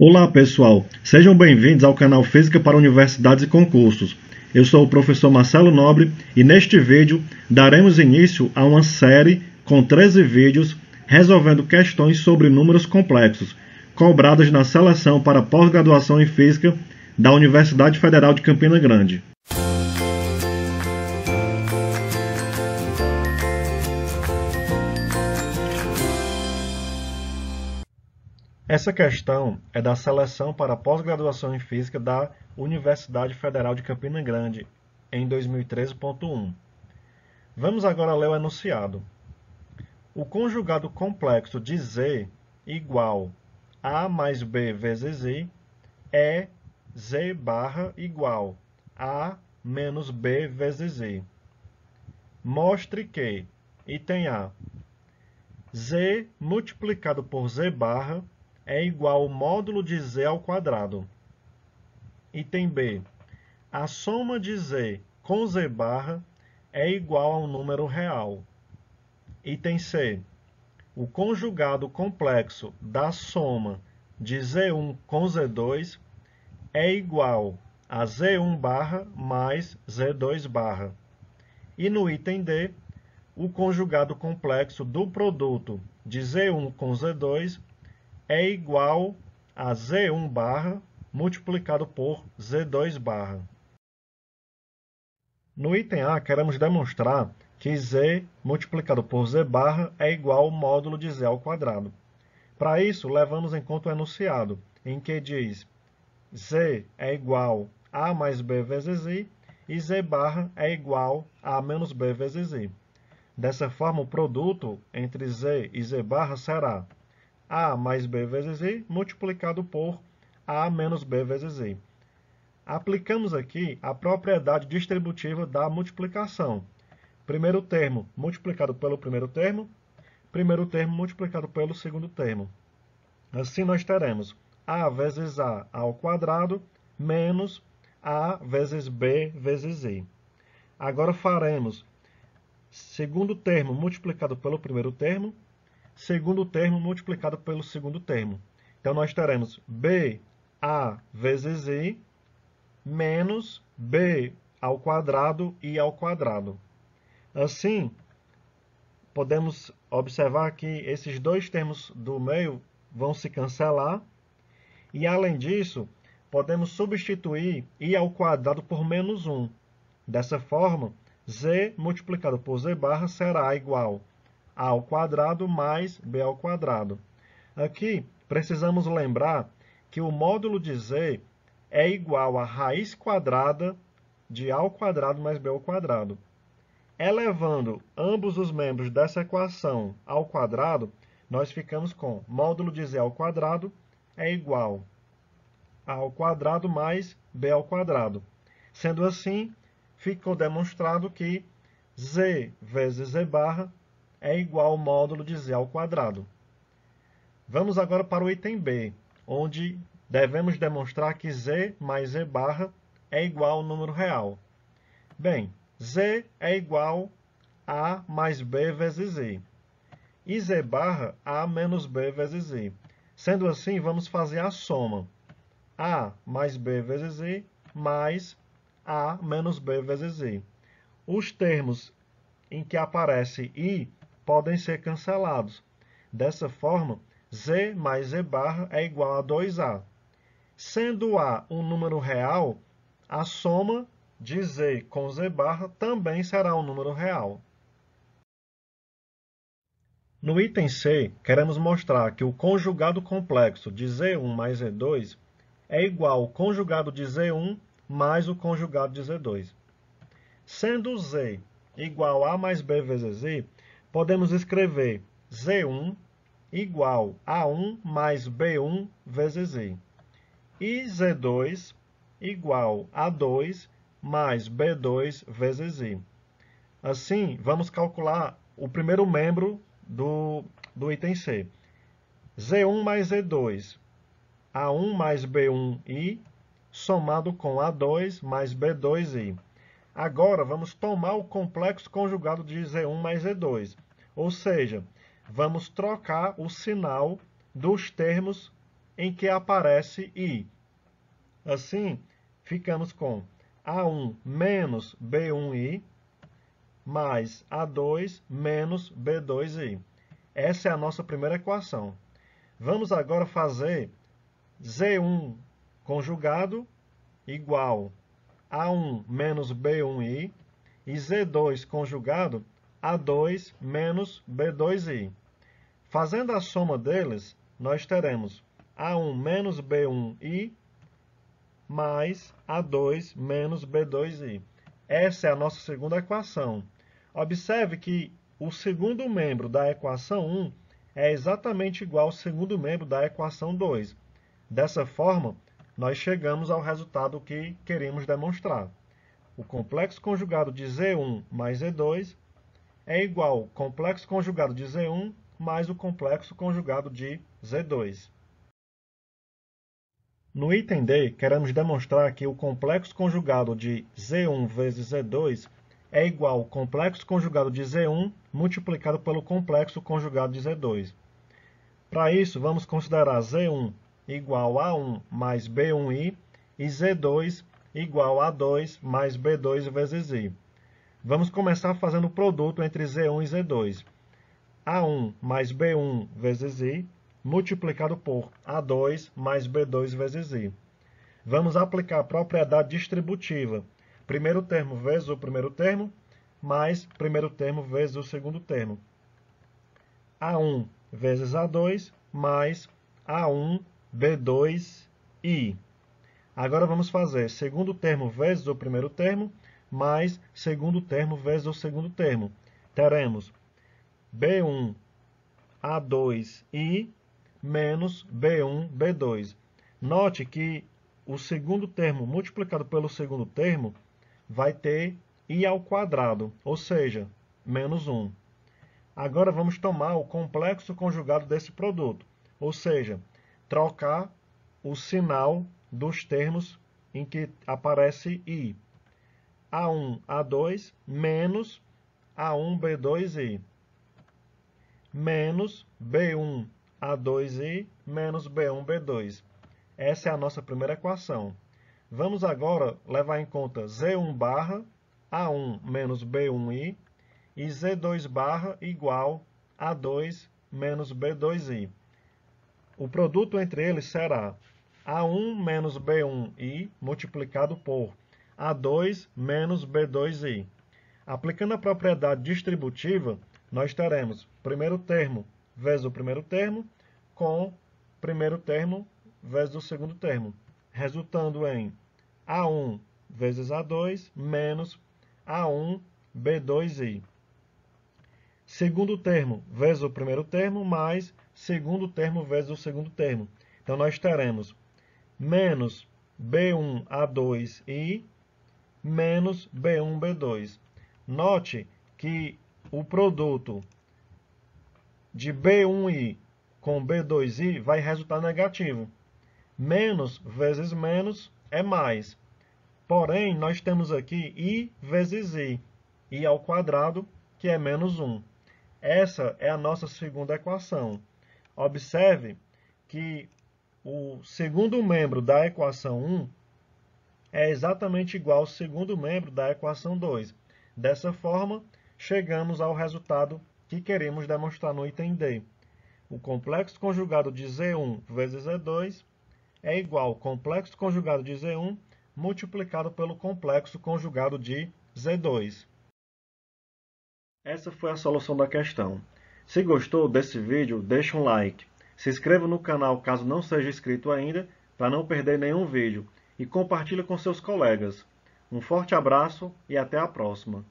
Olá, pessoal. Sejam bem-vindos ao canal Física para Universidades e Concursos. Eu sou o professor Marcelo Nobre e neste vídeo daremos início a uma série com 13 vídeos resolvendo questões sobre números complexos, cobradas na seleção para pós-graduação em Física da Universidade Federal de Campina Grande. Essa questão é da seleção para a pós-graduação em Física da Universidade Federal de Campina Grande, em 2013.1. Vamos agora ler o enunciado. O conjugado complexo de Z igual a mais b vezes i é z barra igual a menos b vezes i. Mostre que, item A, z multiplicado por z barra é igual ao módulo de z ao quadrado. Item B. A soma de z com z barra é igual ao número real. Item C. O conjugado complexo da soma de z1 com z2 é igual a z1 barra mais z2 barra. E no item D, o conjugado complexo do produto de z1 com z2 é igual a Z1 barra multiplicado por Z2 barra. No item A, queremos demonstrar que Z multiplicado por Z barra é igual ao módulo de Z ao quadrado. Para isso, levamos em conta o enunciado, em que diz Z é igual a mais B vezes I e Z barra é igual a menos B vezes I. Dessa forma, o produto entre Z e Z barra será a mais B vezes I multiplicado por A menos B vezes I. Aplicamos aqui a propriedade distributiva da multiplicação. Primeiro termo multiplicado pelo primeiro termo, primeiro termo multiplicado pelo segundo termo. Assim nós teremos A vezes A ao quadrado menos A vezes B vezes I. Agora faremos segundo termo multiplicado pelo primeiro termo, segundo termo multiplicado pelo segundo termo. Então, nós teremos BA vezes I menos B ao quadrado e ao quadrado. Assim, podemos observar que esses dois termos do meio vão se cancelar. E, além disso, podemos substituir i ao quadrado por menos 1. Dessa forma, z multiplicado por z barra será igual a ao quadrado mais b ao quadrado. Aqui precisamos lembrar que o módulo de z é igual à raiz quadrada de a ao quadrado mais b ao quadrado. Elevando ambos os membros dessa equação ao quadrado, nós ficamos com módulo de z ao quadrado é igual a ao quadrado mais b ao quadrado. Sendo assim, ficou demonstrado que z vezes z barra é igual ao módulo de z ao quadrado. Vamos agora para o item B, onde devemos demonstrar que z mais z barra é igual ao número real. Bem, z é igual a mais b vezes z, e z barra a menos b vezes z. Sendo assim, vamos fazer a soma. a mais b vezes z mais a menos b vezes z. Os termos em que aparece i podem ser cancelados. Dessa forma, z mais z barra é igual a 2a. Sendo a um número real, a soma de z com z barra também será um número real. No item C, queremos mostrar que o conjugado complexo de z1 mais z2 é igual ao conjugado de z1 mais o conjugado de z2. Sendo z igual a mais b vezes i, podemos escrever Z1 igual a 1 mais B1 vezes I. E Z2 igual a 2 mais B2 vezes I. Assim, vamos calcular o primeiro membro do, do item C. Z1 mais Z2, A1 mais B1i, somado com A2 mais B2i. Agora vamos tomar o complexo conjugado de Z1 mais Z2. Ou seja, vamos trocar o sinal dos termos em que aparece I. Assim, ficamos com A1 menos B1I mais A2 menos B2I. Essa é a nossa primeira equação. Vamos agora fazer Z1 conjugado igual a1 menos B1i e Z2 conjugado A2 menos B2i. Fazendo a soma deles, nós teremos A1 menos B1i mais A2 menos B2i. Essa é a nossa segunda equação. Observe que o segundo membro da equação 1 é exatamente igual ao segundo membro da equação 2. Dessa forma, nós chegamos ao resultado que queremos demonstrar. O complexo conjugado de Z1 mais Z2 é igual ao complexo conjugado de Z1 mais o complexo conjugado de Z2. No item D, queremos demonstrar que o complexo conjugado de Z1 vezes Z2 é igual ao complexo conjugado de Z1 multiplicado pelo complexo conjugado de Z2. Para isso, vamos considerar Z1 igual a 1 mais B1i e Z2 igual a 2 mais B2 vezes i. Vamos começar fazendo o produto entre Z1 e Z2. A1 mais B1 vezes i multiplicado por A2 mais B2 vezes i. Vamos aplicar a propriedade distributiva. Primeiro termo vezes o primeiro termo, mais primeiro termo vezes o segundo termo. A1 vezes A2 mais A1 B2, I. Agora vamos fazer segundo termo vezes o primeiro termo, mais segundo termo vezes o segundo termo. Teremos B1, A2, I, menos B1, B2. Note que o segundo termo multiplicado pelo segundo termo vai ter i ao quadrado, ou seja, menos 1. Agora vamos tomar o complexo conjugado desse produto, ou seja, trocar o sinal dos termos em que aparece I. A1, A2, menos A1, B2, I. Menos B1, A2, I, menos B1, B2. Essa é a nossa primeira equação. Vamos agora levar em conta Z1 barra A1 menos B1i e Z2 barra igual a 2 menos B2i. O produto entre eles será A1 menos B1i multiplicado por A2 menos B2i. Aplicando a propriedade distributiva, nós teremos primeiro termo vezes o primeiro termo com primeiro termo vezes o segundo termo, resultando em A1 vezes A2 menos A1 B2i. Segundo termo vezes o primeiro termo mais segundo termo vezes o segundo termo. Então, nós teremos menos B1A2I menos B1B2. Note que o produto de B1i com B2i vai resultar negativo. Menos vezes menos é mais. Porém, nós temos aqui i vezes i, i ao quadrado, que é menos 1. Essa é a nossa segunda equação. Observe que o segundo membro da equação 1 é exatamente igual ao segundo membro da equação 2. Dessa forma, chegamos ao resultado que queremos demonstrar no item D. O complexo conjugado de Z1 vezes Z2 é igual ao complexo conjugado de Z1 multiplicado pelo complexo conjugado de Z2. Essa foi a solução da questão. Se gostou desse vídeo, deixa um like. Se inscreva no canal caso não seja inscrito ainda, para não perder nenhum vídeo. E compartilhe com seus colegas. Um forte abraço e até a próxima.